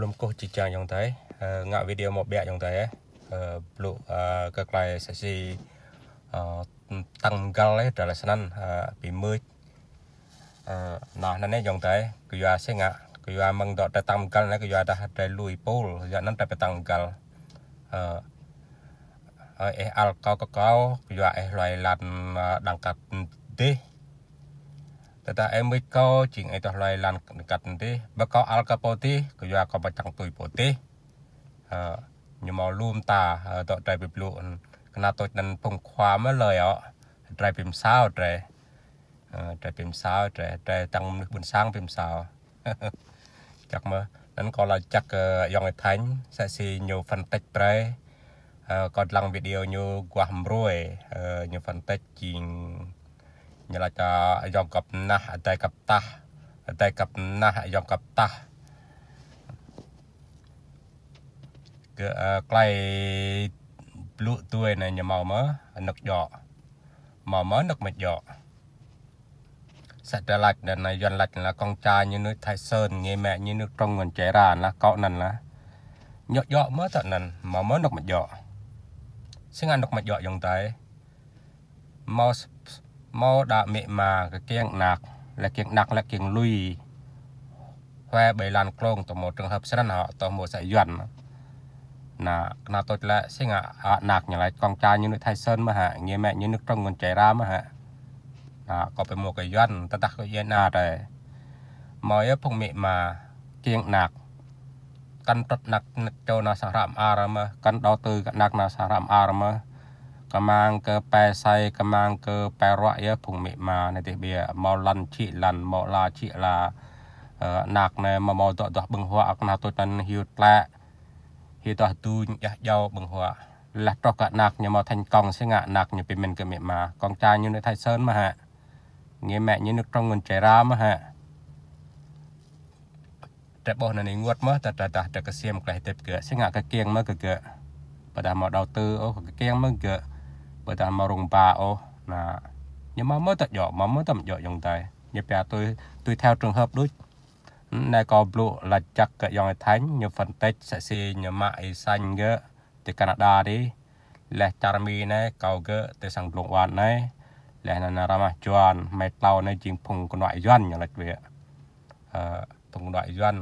លំកុសជីចាងយ៉ាងតែងាក់វីដេអូមកបាក់យ៉ាងតែលោកកក្លែសាស៊ីតាំងកលដល់ស្នានពីមើលណោះណែយ៉ាងតែគឺយកសេងអាគឺយកមឹងដកតែតាំងកលណែគឺយកតែតែលួយពូលយកនឹងតែតាំងកលអឺអេអលកកកោគឺយកអេលយឡាត់ដង្កាប់ទេតើតាអេមិកោជាងអីតោះឡៃឡានកាត់ទេបើកោអាល់កាប៉ូទេក៏យកក៏បាច់តាំងទុយប៉ូទេអឺញមលូមតាតតៃពីព្លូកណាតូចនឹងពងខ្វាមឡើយអត្រៃពីមសៅត្រៃត្រៃពីមសៅត្រៃត្រៃតាំងមនុស្សប៊ុនសាងពីមសៅចាក់មើលនឹងក៏ឡើយចាក់យ៉ងឯថាញ់សាក់ស៊ីញូហ្វាន់តិចត្រៃក៏ឡើងវីដេអូញូគួះមរួយញូហ្វាន់តិចជាងញ៉ាចាអាយ៉ងកបណាស់អតែកបតាស់អតែកបណាស់អាយ៉ងកបតាស់គឺក្លៃព្លុទួយណែញ៉មមើអនឹកយ៉មកមើនឹកមិនយ៉សត្វឡាច់ដែលណៃយន់ឡាច់ឡាកងចាយនេះថៃសើនងាយម៉ែនេះនឹងត្រង់ងន់ចៃរ៉ាឡាកោណាន់ឡាញក់យ៉មើតណាន់មកមើនឹកមិនយ៉សិងានឹកមិនយ៉យ៉ាងតែមកម៉ូដាក់មេម៉ាកកៀងណាក់លកៀងណាក់លកៀងលុយហែបៃឡានក្លងតមត្រឹងហឹបស្រិនហតមសយន់ណាកណាតូចឡាសិងអាណាក់ញ៉ៃកងចាញនឹងថៃសិនមកហាងាយម៉ែញនឹងត្រង់ងុនចៃរាមហាណាក៏ទៅមកកយន់តតាក់កយណាដែរមកយកពុកមេម៉ាគៀងណាក់កាន់តត់ណាក់ចូលណាសារមអារមកាន់ដោទៅកណាក់ណាសារមអារមកម៉ាងកើប៉ែសៃកម៉ាងកើប៉ែរក់យើភុងមេម៉ានៃទេបៀម៉ោឡាន់ជីឡាន់ម៉ោឡាជីឡាណាក់ណែម៉មោតតបឹងហួអកណាតូចតាន់ហ៊ីវផ្លាហ៊ីតោះទូញយ៉ាយោបឹងហួលះត្រកណាក់ញមោថាញ់កងសិងាណាក់ញពីមិនកើមេម៉ាកងចាញនៅថៃសើនមហាងាយម៉ែញនឹកត្រង់ងុនចៃរាមហាតែបោះនៅនេះងួតមកតតតតកសៀមក្លេះទេបកើសិងាកកៀងមកកកបតាមកដល់ទៅអូកកៀងមកកកបើតាមមករោងបាអូណាញ៉ាំមើលតយកមកមើលតមិនយកយ៉ាងតែញ៉ាំប្រាប់ទុយទុយថែវត្រង់ហឹបដូចណែក៏ប្លូឡាច់ចាក់កយ៉ាងឯថាញ់ញ៉ាំហ្វិនតិចសាសីញ៉ាំអេសាញ់កើទៅកាណាដាទេលះចារមីណែកោកើទៅសង្ឃលងវ៉ានណែលះណារ៉ាម៉ាជាន់ម៉ែក្លោនៅជាងភុងកណ្ដោះអីយន់យ៉ាងឡាច់វាអឺភុងកណ្ដោះអីយន់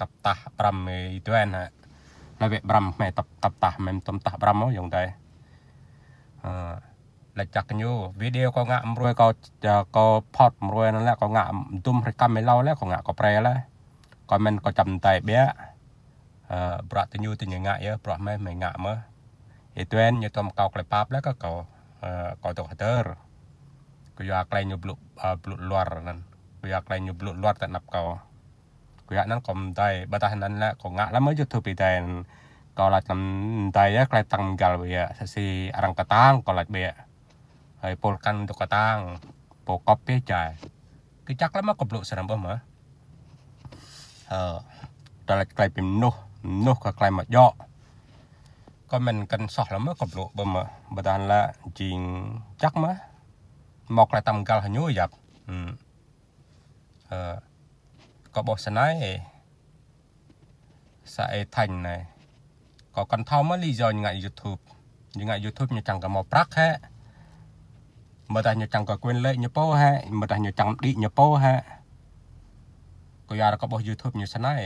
កັບតាស់5មេយទួនហ่ะហើយវា5ម៉ែតកັບតាស់មិនតំតាស់5មកយ៉ាងដែរលចាក់ញូវីដេអូក៏ងាក់អំរួយក៏ក៏ផតអំរួយนั่นแหละក៏ងាក់អំទុំរកាមេឡោแล้วក៏ងាក់ក៏ប្រែแล้วក៏មិនក៏ចាំតែបែអឺប្រតញូទញងាក់យើប្រោះមិនមិនងាក់មើអ៊ីទ្វែនយតំកោក្លែប៉ាប់แล้วក៏ក៏ក៏ទៅហតើក៏យកក្លែងញូប្លុកប្លុកលួរហ្នឹងក៏យកក្លែងញូប្លុកលួរតែណាប់កោក៏យ៉ាងហ្នឹងក៏មិនតែបើតាហ្នឹងแหละក៏ងាក់แล้วមើយទៅពីតែកោឡាច់តៃក្លែបតាំងកាល់វាសាស៊ីអរង្កតាងកោឡាច់វាហើយពលកាន់តុកតាងពោកប់ពេចាគឺចាក់ឡើងមកកំលុកសរំបងមើអឺតឡាច់ក្លែពីនោះនោះក៏ក្លែមកយកក៏មិនកិនសោះឡើងមកកំលុកបើមើបើតានឡាជីងចាក់មកមកក្លែតាំងកាល់ហញូយ៉ាប់អឺក៏បោះស្នៃសាអេថាញ់ណែក៏កន្ធមលីយោញ៉ៃ YouTube ញ៉ៃ YouTube ញ៉ចាំងក៏មកប្រាក់ហែមើលតែញ៉ចាំងក៏គួនលេខញ៉ពោហែមើលតែញ៉ចាំងឌីញ៉ពោហែក៏យ៉ារបស់ YouTube ញ៉ស្នៃ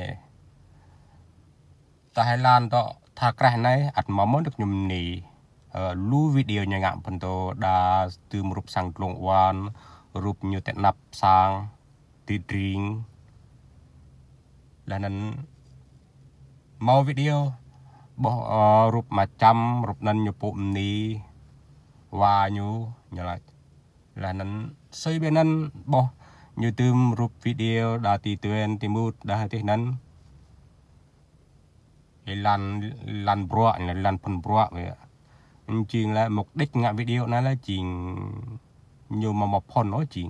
តែហើយឡានតថាក្រាស់ណៃអត់មកមុនដឹកខ្ញុំនេះលូវីដេអូញ៉ាក់បន្តដាស្ទឹមរូបសាំងក្លងវ៉ានរូបញូតណាប់សាងទីឌ្រីងឡានមកវីដេអូបោះរូបមកចាំរូបនិនញពុមនីវ៉ាញូញឡាច់ឡានិនសុយបេនិនបោះញូទឹមរូបវីដេអូដល់ទីទឿនទីមូតដល់ទីនិនឯឡានឡានប្រក់ឡានផុនប្រក់វាអញ្ចឹងឡាមកដេចងាក់វីដេអូណាឡាជីងញូមកមកផុនអូជីង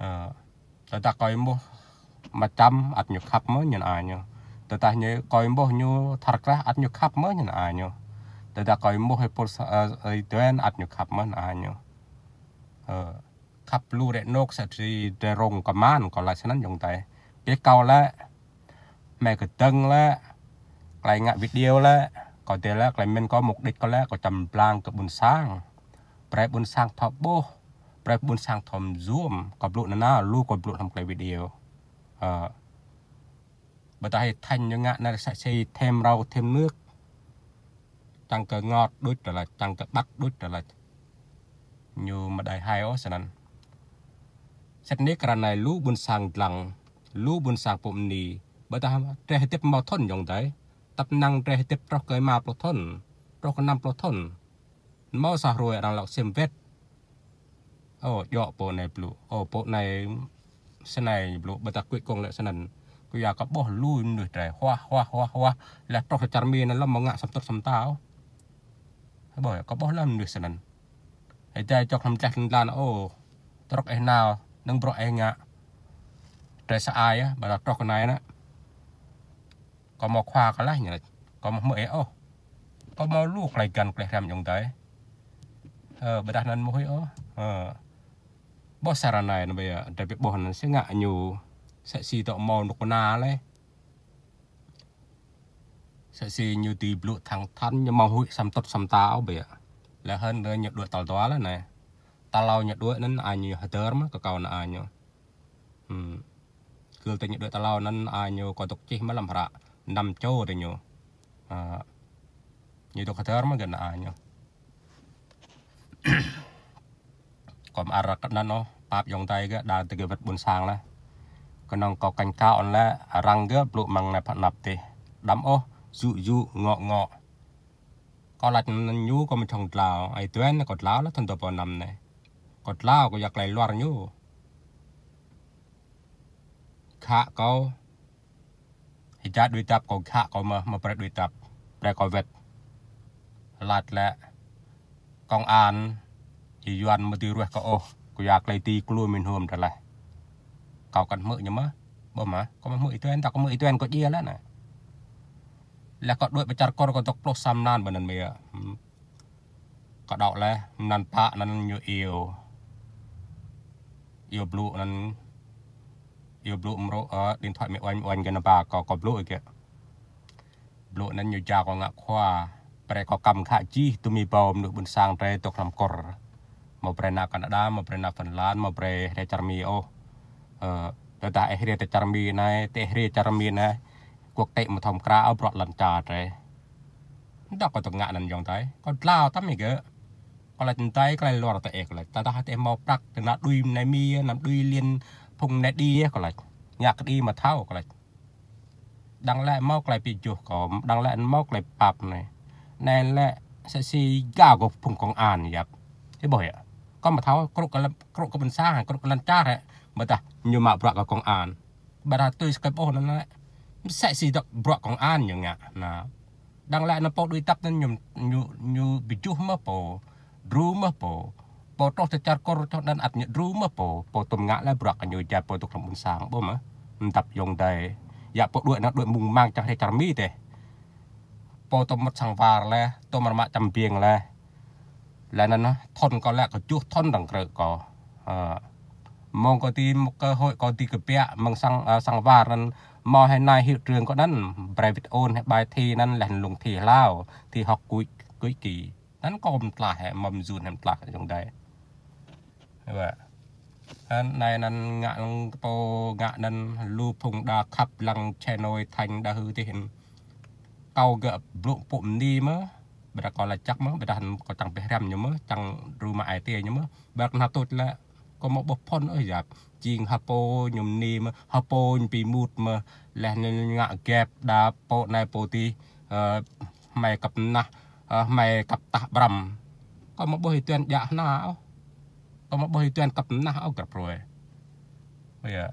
អឺតើតកយមកមកចាំអត់ញូខាប់មកញ៉ានអាញ៉ាទៅតាញើកយមោះញូថារក្រាស់អត់ញូខាប់មើញអាញូទៅតាកយមោះឲ្យពុលអីទៅអត់ញូខាប់មើអាញូអឺខាប់លូរេណូកសាត្រីតែរងកម៉ានក៏ឡាឆ្នឹងយងតែពេលកោឡាម៉ែកតឹងឡាក្លែងងាក់វីដេអូឡាក៏ទេឡាក្លែងមិនក៏មកដេចក៏ឡាក៏ចំប្លាងកបុនសាងប្រែបុនសាងថបោះប្រែបុនសាងធំ zoom ក៏លូកណាលូក៏លូកក្នុងក្លែងវីដេអូអឺបើតែថាញងណារសាក់សេថេមរោថេមនឹកតាំងកើងត់ដូចត្រឡាច់តាំងកើបាក់ដូចត្រឡាច់ញូមកដៃហើយអូសណាន់សិតនេះក្រណៃលូប៊ុនសាំងឡង់លូប៊ុនសាំងពុំនីបើតាត្រេះទេមកធុនយ៉ាងដែរតាប់ណាំងត្រេះទេប្រុសកើមកប្រុសធុនប្រុសកណាំប្រុសធុនមកសោះរួយរងលោកសិមវេតអូយកពូនៃព្លូអូពូនៃស្នៃព្លូបើតាគួយកងលក្ខណៈ cứ giờ có bỏ lui được trẻ hoa hoa hoa hoa là trong cái chăn miên nó là mà ngã sắm tật sắm táo bởi có bỏ làm nửa sân hãy chơi cho làm chặt lan ô trọc em nào nâng bọ em ngã trẻ sa ai á bà là trọc cái này nè có một khoa cái lá nhỉ có một mẹ ô có một luộc lại gần lại làm giống đấy ờ bà đặt nên mũi ô ờ bỏ sara này nó bây giờ để biết bỏ nó sẽ ngã nhiều sẽ xì tọ màu nục nà lấy sẽ xì như tì blue thẳng thắn nhưng mà hụi xăm tốt xăm táo bịa là hơn nữa nhật đuổi tàu tóa là này ta lau nhật đuổi nên ai như hơi tớm có cầu là ai nhở ừ. cứ tình nhật đuổi ta lau nên ai như có tục chi mà làm rạ nằm châu thì nhở à như tục hơi tớm mà gần ai nhở còn ara cắt nó ប៉ាប់យ៉ងតៃក៏ដើរទៅគេវត្តប៊ុនសាងណាក្នុងកកាញ់កោអនឡារ៉ាំងហ្គើប្លុកម៉ងណែផណាប់ទេដាំអូយូយូងក់ងក់ក៏ឡាច់ញូក៏មិនឆងក្លោអីទែនក៏ក្លោលថនតបណាំណែក៏ក្លោក៏យ៉ាក្លែលាត់ញូខៈក៏ហិចាដូចតាប់ក៏ខៈក៏មកមកប្រែដូចតាប់ប្រែក៏វេតឡាត់ឡាកងអានយីយន់មកទីរស់ក៏អូក៏យ៉ាក្លែទីខ្លួនមានហួមដល់ឡាកោគាត់មើលខ្ញុំបើមកគាត់មើលអ៊ីទែនតើគាត់មើលអ៊ីទែនគាត់យល់ណាលះគាត់ដូចបច្ចារគាត់គាត់ຕົកផ្លោះសំណានបើនឹងមានក៏ដកឡេះណាន់ប៉ាណាន់យូអ៊ីវយូប្លូណាន់យូប្លូមរអឌិនថតមីអ៊ាញ់អ៊ាញ់กันប៉ាក៏ក៏ប្លូអីគេប្លូนั้นយូចាក៏ងាក់ខ្វាប្រែក៏កម្មខជីទុមីបោមនោះបុនសាងត្រែទៅក្នុងកុរមកប្រែណាកាណាដាមកប្រែណាហ្វិនឡានមកប្រែរេចរមីអូទៅតាអេះរៀតចរមីណែតេះរៀចរមីណែគួកតេមកធំក្រាអោប្រត់លន់ចាតទេដាក់ក៏តងាក់នឹងយ៉ាងតែក៏ឡោតាមីកើក៏លេចតែក្លែលរតអេះក៏លេចតាតាតេះមកប្រាក់ទៅណាឌុយណែមីណាឌុយលៀនភុងណែឌីក៏លេចញាក់ឌីមកថោក៏លេចดังแลมอกไกลปีจุกอมดังแลมอกไกลปับนี่แน่และสสีก้าวกับพุงกองอ่านยับที่บ่อยก็มาเท้ากรุกกันกรุกกันซ่ากรุกกันจ้าแหละបើតាញោមមកប្រាក់ក៏កងអានបើថាទុយស្គបអូនណាសេកស៊ីតប្រាក់កងអានយ៉ាងណាដឹងឡានៅពោដូចតាប់នឹងញោមញូបិជុះមកពោរូមកពោពោតោះទៅចាត់ករទៅដល់អត់ញរូមកពោពោទំងាក់ឡាប្រាក់កញយចាពោទុកក្នុងមុនសាងបងណាមិនតាប់យងតែយ៉ាពោដូចណាដូចមុងម៉ាំងចាស់ទេចាមីទេពោតមុតសង្វារឡាទុំរមាក់ចំពីងឡាឡានណាថនក៏ឡាក៏ជុះថនដល់ក្រៅក៏អឺមកក៏ទីមកហួយក៏ទីកពៈមកសង្សង្វារនមកហើយណៃហិតរឿងក៏ដល់ប្រៃវីដេអូនបាយធីនឹងលះលងធីឡាវទីហុកគួយគួយគីនឹងក៏មិនផ្លាស់ហែមកមិនយូនហែមិនផ្លាស់ចឹងដែរបាទអានណៃនឹងងាក់នឹងកពោងាក់នឹងលូភុងដាខាប់ឡងឆេណយថាញ់ដាហឺទីហ្នឹងកោកប្រុកពុំនីមើបើតកលាចាក់មើបើតក៏ចង់ពេះរាំខ្ញុំមើចង់រូមកឯទីខ្ញុំមើបើកណាតូចឡាក៏មកបោះផុនអីយ៉ាប់ជីងហពូញញុំនីមហពូញពីមូតមើលះងាក់កែបដាពោណែពោទីអឺម៉ែកັບណាស់ម៉ែកັບតាស់ប្រាំក៏មកបោះឲ្យទាន់យ៉ាក់ណាអូក៏មកបោះឲ្យទាន់កັບណាស់អូក្រាប់ព្រួយវា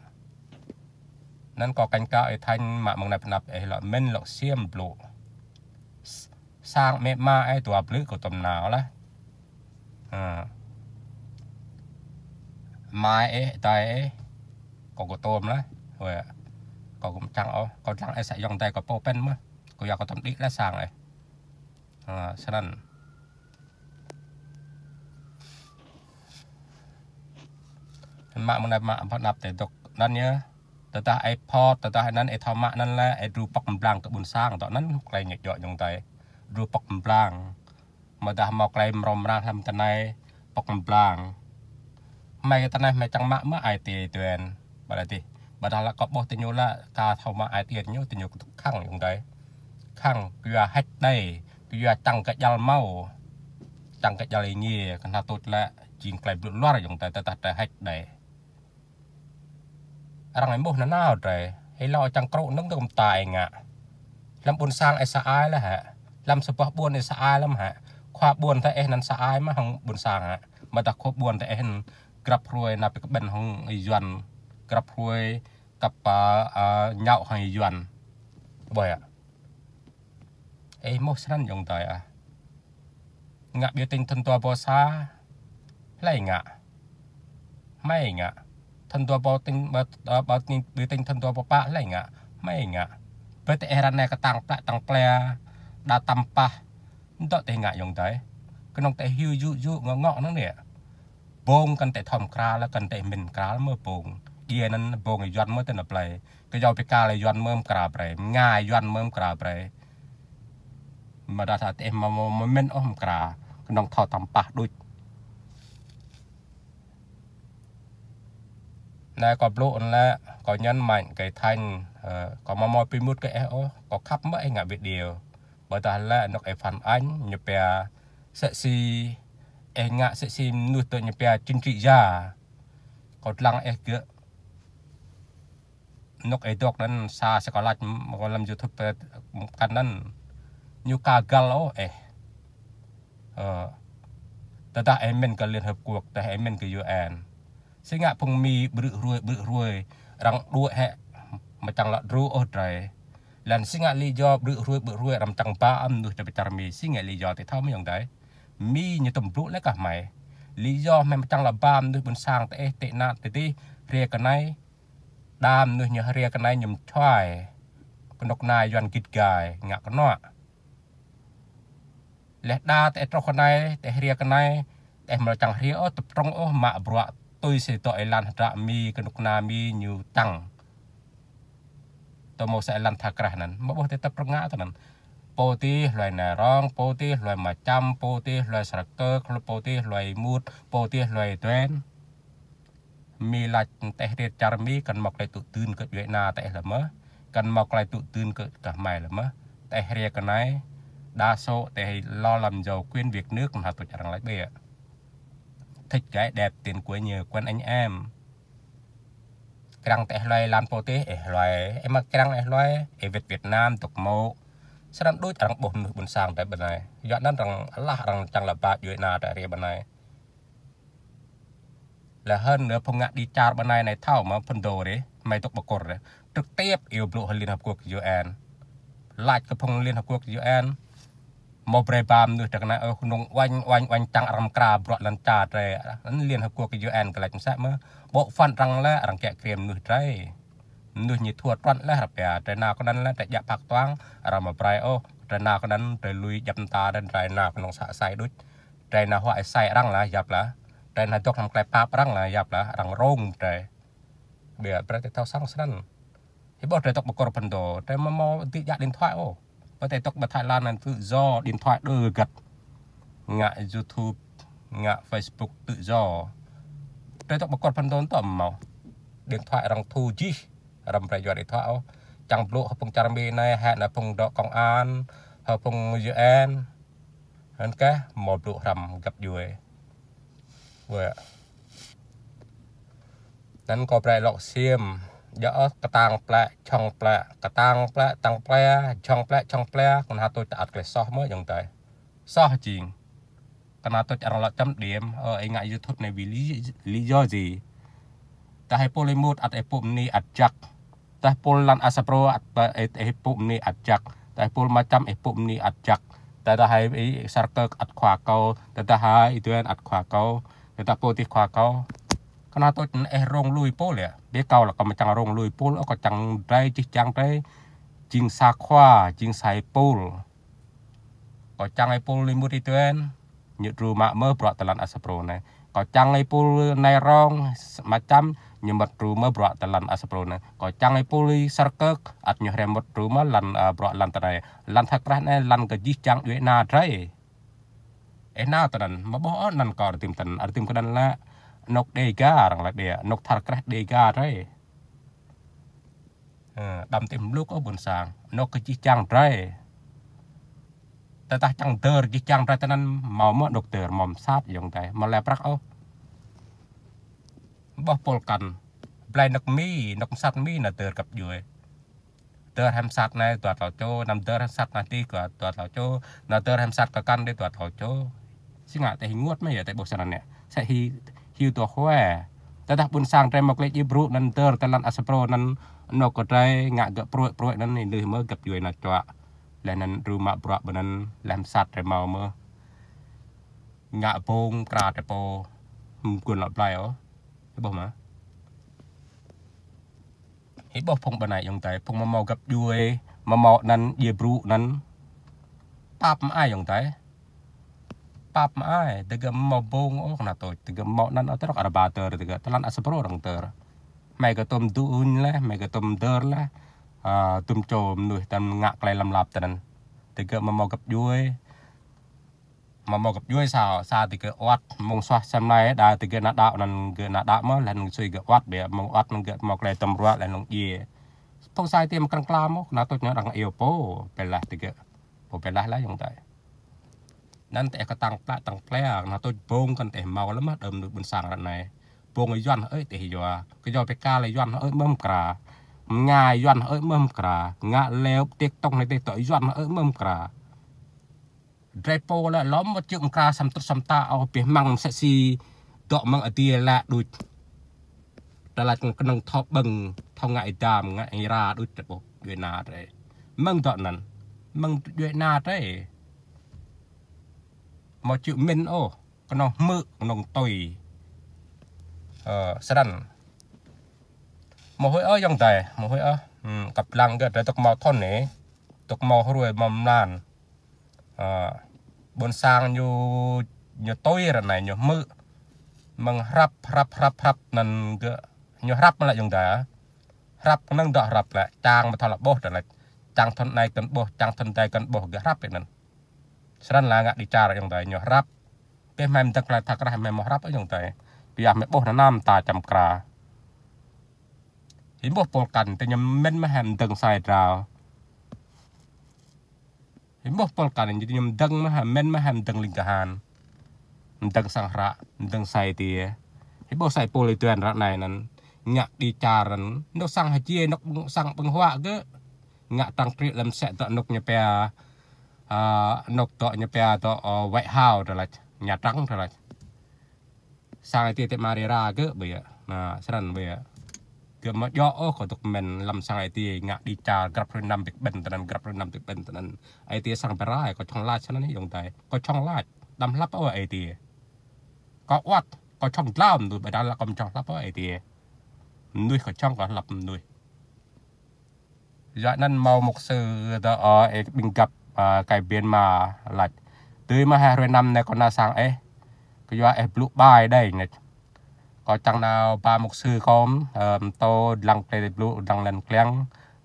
នឹងក៏កាញ់កោឲ្យថាញ់មកមកណែផ្នាប់អីឡមិនលកសៀមប្លូសាងមេម៉ាអីតួភ្លឺក៏តំណោឡាអឺម៉ែអេតែអេក៏ក៏តូមឡាហួយក៏កុំចាំងអស់ក៏ចាំងអេសាក់យ៉ងតែក៏ពោពេនមកក៏យកក៏តំឌីឡាសាងអេអឺស្រាន់ម៉ាក់មិនម៉ាក់ផដាប់តែទុកนั่นเนี่ยតើតាអេផតតើតាហ្នឹងអេធម្មហ្នឹងឡាអេរូបុកកំឡាំងក្បួនសាងតហ្នឹងក្លែងញាក់យកយងតែរូបុកកំឡាំងមកដាស់មកក្លែងរំរាស់ឡាំតណែបុកកំឡាំងម៉ែតណេះម៉ែចង់ម៉ាក់ម៉ាក់អាយទីទឿនបាទទីបាទដល់ក៏បោះទញូឡាកាថោម៉ាក់អាយទីញូទញូទុកខាំងហ្នឹងដែរខាំងគឺអាហិចដែរគឺអាតាំងកាយល់មកតាំងកាយល់ឯងាកណ្ដាទូចឡាជាងក្លែបលុតលាត់ហ្នឹងតែតែតែហិចដែររងឯមុសណណោដែរហើយឡោចាំងក្រោនឹងទៅកំតាយង៉ាលំប៊ុនសាងអេសាអាយឡាហ่ะលំសបោះបួនអេសាអាយលំហ่ะខ្វះបួនតែអេហ្នឹងសាអាយមកហងប៊ុនសាងហ่ะមកតែខបបួនតែអេហ្នឹងក្រាប់ព្រួយណាពីក្បិនហងអីយ័នក្រាប់ព្រួយកបអាញៅហងអីយ័នបើអេមកស្រាន់យ៉ាងតើអាងាក់វាទិញធនតបសាផ្លែងាក់ម៉ែងាក់ធនតបទិញបើបើទិញវាទិញធនតបប៉ាផ្លែងាក់ម៉ែងាក់បើតែអេរ៉ានែកតាំងប្រាក់តាំងផ្លែដាតាំប៉ះតតេងាក់យ៉ាងតើក្នុងតែហ៊ីវយូយូងងក់ហ្នឹងនេះពងកាន់តែធំក្រាលកាន់តែមិនក្រាលមើលពងឌីនឹងពងយន់មើលទៅណប្លែក៏យកពីកាលយន់មើលក្រាប្រែ ងាយយន់មើលក្រាប្រែមកដល់ថាតែមកមិនអស់មកក្រាក្នុងថតតំប៉ះដូចណែក៏ប្លូអនឡាក៏ញ៉ាន់ម៉ាញ់គេថាញ់ក៏មកមកពីមុតគេអេអូក៏ខាប់មកអេងាវីដេអូបើតាឡាអនុកអេផាន់អញញ៉ែពេលសេកស៊ី e ngã sẽ xin nuôi tự nhập bè chính trị ra có lăng e cửa nóc e đọc nên xa sẽ có lạch mà còn làm youtube căn nên như ca gal ó e ờ ta ta em mình cần liên hợp quốc ta em mình cái UN sẽ ngã phong mi bự ruồi bự ruồi răng đua hẹ mà chẳng là ru ở oh đây lần sinh ngã lý do bự ruồi bự ruồi làm chẳng ba âm nuôi cho bị charmi sinh ngã lý do thì thao mấy ông đấy មីញទំរុលេកម៉ែលីយ៉ោមិនចង់លបាមនឹងបនសាង តេតេណាតទីរាកណៃដាមនឹងញរាកណៃញំឆ្វាយក្នុកណាយយន់គិតកាយងាក់កណោលះដាតេត្រកណៃតេរាកណៃតេមិនចង់រាអូតប្រងអូម៉ាក់ប្រក់ទុយសេតអេឡានរ៉ាមីក្នុកណាមីញូតាំងតមកសៃឡានថាក្រាស់ហ្នឹងមកបោះតែតប្រងាទៅហ្នឹង bô ti loài nà rong bô ti loài mà trăm bô ti loài sạc cơ bô ti loài mút bô ti loài tuyên mi lạch tệ riêng char mi cần mọc lại tụ tươn cơ duyệt na tệ là mơ cần mọc lại tụ tươn cơ cả mày là mơ tệ riêng cái này đa số tệ lo làm giàu quyên việc nước mà tụi chẳng lại bìa thích cái đẹp tiền của nhờ quen anh em Cái răng tệ loài làm bô ti loài em mà răng loài ở Việt Việt Nam tục mộ ស្រាប់ដូចរងបុះនោះបុនសាងតែបណ្ណែយកដល់រងអឡះរងចាំងលបាយឿណាតែរៀបណ្ណែលះហិននៅភងាឌីចារបណ្ណែណៃថោមកផុនដូរេមិនទុកបកុរទឹកទៀបអ៊ីវប្លូហលីនហគួកយូអានឡាច់កំពុងលៀនហគួកយូអានមកប្រែបាមនោះតកណាអើក្នុងវាញ់វាញ់វាញ់តាំងរំក្រាប្រក់លន្តាត្រែលៀនហគួកយូអានកន្លែងម្សាក់មើបោកហ្វាន់រងឡារងកែក្រៀមនោះត្រែ nuôi nhị thua trọn là hạt bè trời nào con đánh là trời giáp bạc toang ra mà prai ô trời nào có đánh trời lui dập ta đến trời nào con nông xã sai đuôi trời nào hoại sai răng là dập là trời nào chọc làm cái pap răng là dập là răng rôm trời bè bè trời tao sáng sẵn thì bỏ trời tóc bạc cờ phần đồ trời mà mò tự giác điện thoại ô có thể tóc bạc thái lan là tự do điện thoại đơ gật ngạ youtube ngạ facebook tự do trời tóc bạc cờ phần đồ tầm màu điện thoại răng thu chi រំប្រយោជន៍អីថោះអូចាំងព្លក់ហពងចារមីណែហែណពងដកកងអានហពងយឺអែនហ្នឹងកែមកព្លក់រំកັບយូឯវើតាន់ក៏ប្រែលោកសៀមយកអស់កតាងផ្លែឆងផ្លែកតាងផ្លែតាំងផ្លែឆងផ្លែឆងផ្លែគនហាទូចតអត់ក្លេសោះមើលយ៉ាងតែសោះជីងកណាទូចអរឡចំឌៀមអអីងាយ YouTube នៃវីលីលីយ៉ូជីតែឲ្យពលិមូតអត់ឲ្យពុំនីអត់ចាក់តែពលឡានអសប្រូអត់អេពុមនីអត់ចាក់តែពលមកចាំអេពុមនីអត់ចាក់តែតហើយអីសារកើអត់ខ្វាកោតែតហើយអ៊ីទឿនអត់ខ្វាកោតែតពោទីខ្វាកោកណាតូចអេរងលួយពលវាកោលក៏មិនចាំងរងលួយពលក៏ចាំងដៃជីចាំងដៃជីងសាខ្វាជីងសៃពលក៏ចាំងឲ្យពលលីមុតអ៊ីទឿនញាតរូម៉ាក់មើលប្រក់តឡានអសប្រូណែក៏ចាំងឲ្យពូលណៃរងមកចាំញមត់ទ្រូមើប្រក់តលាន់អសប្រូណក៏ចាំងឲ្យពូលសរកើកអត់ញះរែមត់ទ្រូមើលាន់ប្រក់លាន់តរៃលាន់ថាក្រាស់ណែលាន់ក៏ជីចាំងដូចណាត្រៃអេណាតរានមកបោះអត់ណាន់ក៏រទីមតាន់អរទីមក្តាន់ឡានុកដេការងឡាដេនុកថាក្រាស់ដេកាត្រៃអឺដាំតែមលុកអូបុនសាងនុកក៏ជីចាំងត្រៃតែចាំងតើគេចាំងប្រតនានមកមកដុកទ័រមកសាទយ៉ាងតែមកឡែប្រាក់អូបោះពលកាន់ប្លែនឹកមីនឹកសាត់មីនៅទើរកັບយួយទើរហាំសាត់ណែតើតោជោណាំទើរហាំសាត់ណាទីក៏តើតោជោនៅទើរហាំសាត់ក៏កាន់ដែរតើតោជោសិង្ហតែងួតមិនតែបោះសានណែសេះហ៊ីហ៊ីតោហួែតែថាបុនសាងត្រែមកលេចយីព្រុនឹងទើរតែឡាន់អសប្រូនឹងនៅក៏ត្រែងាក់ក៏ព្រួយព្រួយនឹងលើមើកັບយួយណាត់ជាប់លែនឬម៉ាក់ប្រាក់បនិនលែមសัตว์តែមកមើងាក់ពងក្រាតតែពោគុណអត់ប្រៃអូបោះមកហេបោះផងបណៃយ៉ាងតែផងមកមកកັບយួយមកមកនឹងយេប្រូនឹងប៉ាប់មកអាយយ៉ាងតែប៉ាប់មកអាយតែកមកបងអូកណាតូចតែកមកនឹងអត់រកអារបាតើតែកតឡានអសប្រូរងតើម៉ែក៏ទុំទូនឡេម៉ែក៏ទុំតើឡេទុំចូលមនុស្សតាមងាក់ក្លែលំឡាប់ត្រឹមតែគឺមកមកกับយួយមកមកกับយួយសោសាតែគឺអត់មកសោះសំណែដែរតែគឺណាដាក់នឹងគឺណាដាក់មកឡើងនឹងជួយគឺអត់បែមកអត់នឹងគឺមកក្លែតម្រក់ឡើងនឹងយាផងសាយទីមកក្រឹងក្លាមកណាទុញដល់អ៊ីពោពេលឡាស់តែគឺពោពេលឡាស់ឡាយ៉ាងដែរนั่นแต่ก็ตังปลาตังแปลนะตัวโป่งกันแต่เมาแล้วมาเดิมดูบนสังระไหนโป่งไอ้ย้อนเอ้ยแต่ยัวก็ย้อนไปกาเลยย้อนเอ้ยเบิ่มกราងាយយន់អើមើមក្រាងាក់លែវទៀកតុងនេះទេតើយន់អើមើមក្រាត្រេប៉ូលឡំមកជឹកមកការសំត្រុសំតាអោពីម៉ាំងសិកស៊ីតក់ម៉ងអទីឡាដូចតឡាក្នុងថបបឹងថងអីតាមអីរ៉ាដូចទៅយេណាទេម៉ងតក់ណាន់ម៉ងយេណាទេមកជឹកមិនអូក្នុងមើក្នុងតុយអឺស្រាន់មួយអើយ៉ាងតែមួយអើកັບឡាំងក៏តែទឹកមកថននេះទឹកមករួយមកណានអឺបនសាងយូញតុយរណៃញមឺមិនហរាប់ហរាប់ហរាប់ហរាប់នឹងក៏ញហរាប់មកឡាយ៉ាងតែហរាប់នឹងដកហរាប់ឡាចាងមកថលបោះតែឡាចាំងថនដៃកិនបោះចាំងថនដៃកិនបោះក៏ហរាប់ពេលនឹងស្រានឡាងអឌីចារយ៉ាងតែញហរាប់ពេលម៉ែមិនទឹកផ្លែថាក្រាស់ម៉ែមកហរាប់អីយ៉ាងតែពីអាមេបោះណាមតាចំក្រារបស់ពលកាន់តែខ្ញុំមិនមហានដឹងសាយត្រោរបស់ពលកាន់ខ្ញុំដឹងមហាមិនមហានដឹងលិង្កហានមិនដឹងសង្ហរៈមិនដឹងសាយទារបស់សាយពលទៅអរណៃនឹងញាក់ឌីចារិននៅសង្ហជានុកសង្ហបង្ហក់គឺងាក់តាំងព្រៀលំស័កតនុកញប៉ាអឺនុកតញប៉ាតវ៉ៃហៅត្រឡាច់ញាក់តាំងត្រឡាច់សាយទាទេម៉ារីរ៉ាគឺបើណាស្រានបើគឺមកយកអូក៏ទុកមិនលំសាំងអីទីងាក់ឌីចាលក្រាប់ព្រណាំទឹកបិនតនឹងក្រាប់ព្រណាំទឹកបិនតនឹងអីទីសង្បារ៉ាក៏ឆងឡាឆ្ននេះយងតែក៏ឆងឡាដំឡាប់អូអីទីក៏អត់ក៏ឆងក្លោមដូចបើដល់ក៏មិនចង់ឡាប់អូអីទីនួយក៏ចង់ក៏ឡាប់នួយយ៉ាងนั้นមកមកសើតអអេបិងកាប់កៃបៀនមកឡាច់ទើមកហេរណាំណែក៏ណាសាំងអេក៏យកអេប្លុបាយដែរនេះក៏ចង់ណៅប៉ាមកស៊ឺខំតោឡាំងផ្លេតប្លូឡាំងលាន់ក្លៀង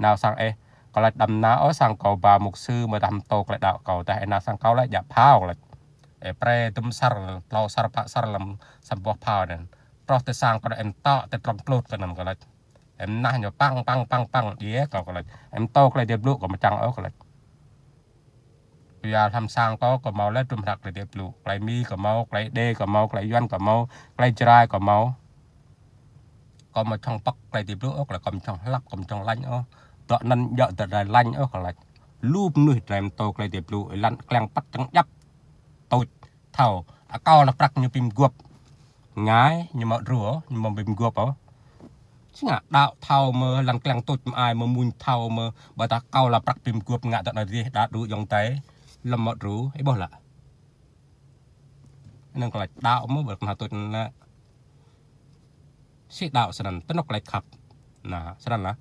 ណៅសាំងអេក៏ឡាដំណៅអូសាំងកោប៉ាមកស៊ឺមកតាមតោក្លេដៅកោតែឯណៅសាំងកោឡាយ៉ាផៅឡាអេប្រេទុំសារឡោសារផសារលំសម្បោះផៅណែប្រោះទៅសាំងក៏អេមតោតែត្រង់ក្លូតក៏នឹងក៏ឡាអេមណាស់ញ៉ប៉ាំងប៉ាំងប៉ាំងប៉ាំងឌីក៏ក៏ឡាអេមតោក្លេដៅប្លូក៏មកចង់អូក៏ឡាពីអាធ្វើសាងក៏ក៏មកដែរទុំប្រាក់ទៅទៀតព្លូក្លៃមីក៏មកក្លៃដេក៏មកក្លៃយន់ក៏មកក្លៃច្រាយក៏មកក៏មកឆងប៉កក្លៃទីព្លូអូក្លៃកំចង់ឡាប់កំចង់ឡាញ់អូតក់និនយកតដែរឡាញ់អូក្លាច់លូបនោះតែមតោក្លៃទីព្លូឲ្យឡាន់ក្លាំងប៉ាត់ចង់យ៉ាប់តូចថោអកោលប្រាក់ញពីមគប់ងាយញមអត់រួញមពីមគប់អូស្ងាដៅថោមើលឡើងក្លាំងទូចមិនអាយមើលមុញថោមើលបើតាកោលប្រាក់ពីមគប់ងាក់តដល់រះដាក់ឌូយ៉ងតែលំមត់រូអីបោះឡានឹងកន្លែងដោមកបើមកទុយណាសិដោស្រាន់ទៅនៅកន្លែងខាប់ណាស្រាន់ណា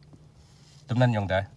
តំណែងយ៉ាងដែរ